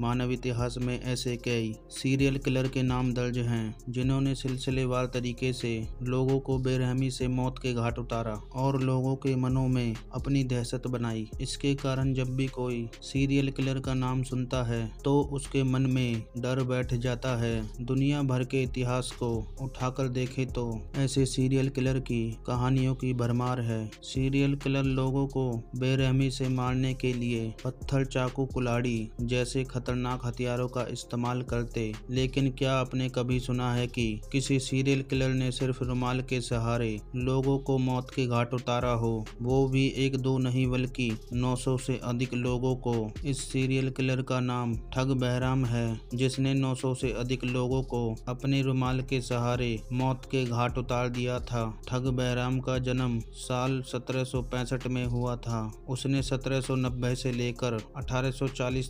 मानव इतिहास में ऐसे कई सीरियल किलर के नाम दर्ज हैं जिन्होंने सिलसिलेवार तरीके से लोगों को बेरहमी से मौत के घाट उतारा और लोगों के मनों में अपनी दहशत बनाई इसके कारण जब भी कोई सीरियल किलर का नाम सुनता है तो उसके मन में डर बैठ जाता है दुनिया भर के इतिहास को उठाकर देखे तो ऐसे सीरियल किलर की कहानियों की भरमार है सीरियल किलर लोगों को बेरहमी से मारने के लिए पत्थर चाकू कुलाड़ी जैसे खतरनाक हथियारों का इस्तेमाल करते लेकिन क्या आपने कभी सुना है कि किसी सीरियल किलर ने सिर्फ रुमाल के सहारे लोगों को मौत के घाट उतारा हो वो भी एक दो नहीं बल्कि 900 से अधिक लोगों को इस सीरियल किलर का नाम ठग बहराम है जिसने 900 से अधिक लोगों को अपने रुमाल के सहारे मौत के घाट उतार दिया था ठग बहराम का जन्म साल सत्रह में हुआ था उसने सत्रह से लेकर अठारह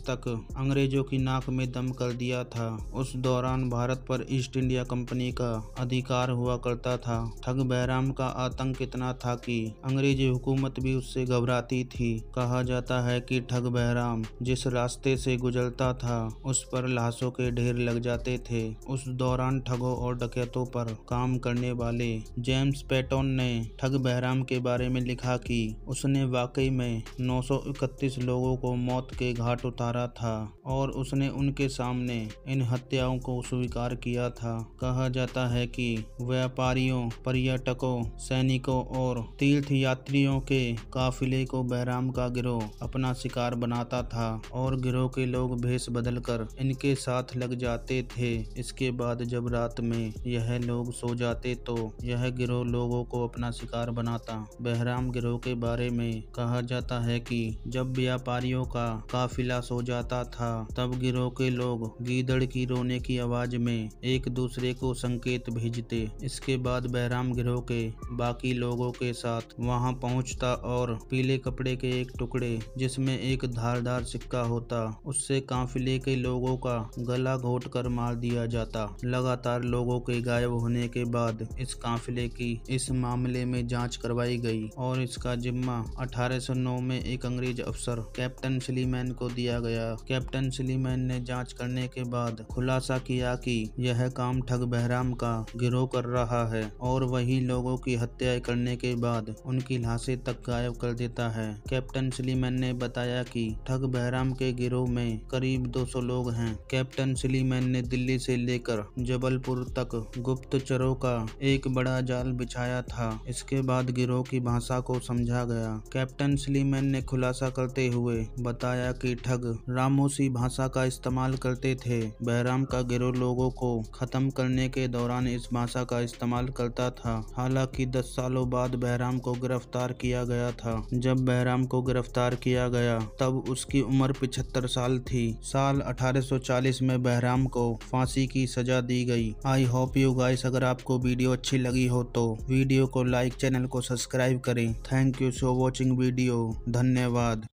तक अंग्रेज अंग्रेजों की नाक में दम कर दिया था उस दौरान भारत पर ईस्ट इंडिया कंपनी का अधिकार हुआ करता था ठग बहराम का आतंक इतना था कि अंग्रेजी हुकूमत भी उससे घबराती थी कहा जाता है कि ठग बहराम जिस रास्ते से गुजरता था उस पर लाशों के ढेर लग जाते थे उस दौरान ठगों और डकैतों पर काम करने वाले जेम्स पेटोन ने ठग बहराम के बारे में लिखा कि उसने वाकई में 931 लोगों को मौत के घाट उतारा था और और उसने उनके सामने इन हत्याओं को स्वीकार किया था कहा जाता है कि व्यापारियों पर्यटकों सैनिकों और तीर्थ यात्रियों के काफिले को बहराम का गिरोह अपना शिकार बनाता था और गिरोह के लोग भेष कर इनके साथ लग जाते थे इसके बाद जब रात में यह लोग सो जाते तो यह गिरोह लोगों को अपना शिकार बनाता बहराम गिरोह के बारे में कहा जाता है कि जब व्यापारियों का काफिला सो जाता था तब गिरोह के लोग गीदड़ की रोने की आवाज में एक दूसरे को संकेत भेजते इसके बाद बहराम गिरोह के बाकी लोगों के साथ वहां पहुंचता और पीले कपड़े के एक टुकड़े जिसमें एक धारदार सिक्का होता उससे काफिले के लोगों का गला घोट कर मार दिया जाता लगातार लोगों के गायब होने के बाद इस काफिले की इस मामले में जांच करवाई गई और इसका जिम्मा 1809 में एक अंग्रेज अफसर कैप्टन सलीमैन को दिया गया कैप्टन मुंसलीमैन ने जांच करने के बाद खुलासा किया कि यह काम ठग बहराम का गिरोह कर रहा है और वही लोगों की हत्या करने के बाद उनकी लाशें तक गायब कर देता है कैप्टन सिलीमैन ने बताया कि ठग बहराम के गिरोह में करीब 200 लोग हैं कैप्टन सिलीमैन ने दिल्ली से लेकर जबलपुर तक गुप्तचरों का एक बड़ा जाल बिछाया था इसके बाद गिरोह की भाषा को समझा गया कैप्टन सिलीमैन ने खुलासा करते हुए बताया कि ठग रामोसी भाषा का इस्तेमाल करते थे बहराम का गिरोह लोगों को खत्म करने के दौरान इस भाषा का इस्तेमाल करता था हालांकि दस सालों बाद बहराम को गिरफ्तार किया गया था जब बहराम को गिरफ्तार किया गया तब उसकी उम्र पिछहत्तर साल थी साल 1840 में बहराम को फांसी की सजा दी गई आई होप यू गाइस अगर आपको वीडियो अच्छी लगी हो तो वीडियो को लाइक चैनल को सब्सक्राइब करें thank you so watching video धन्यवाद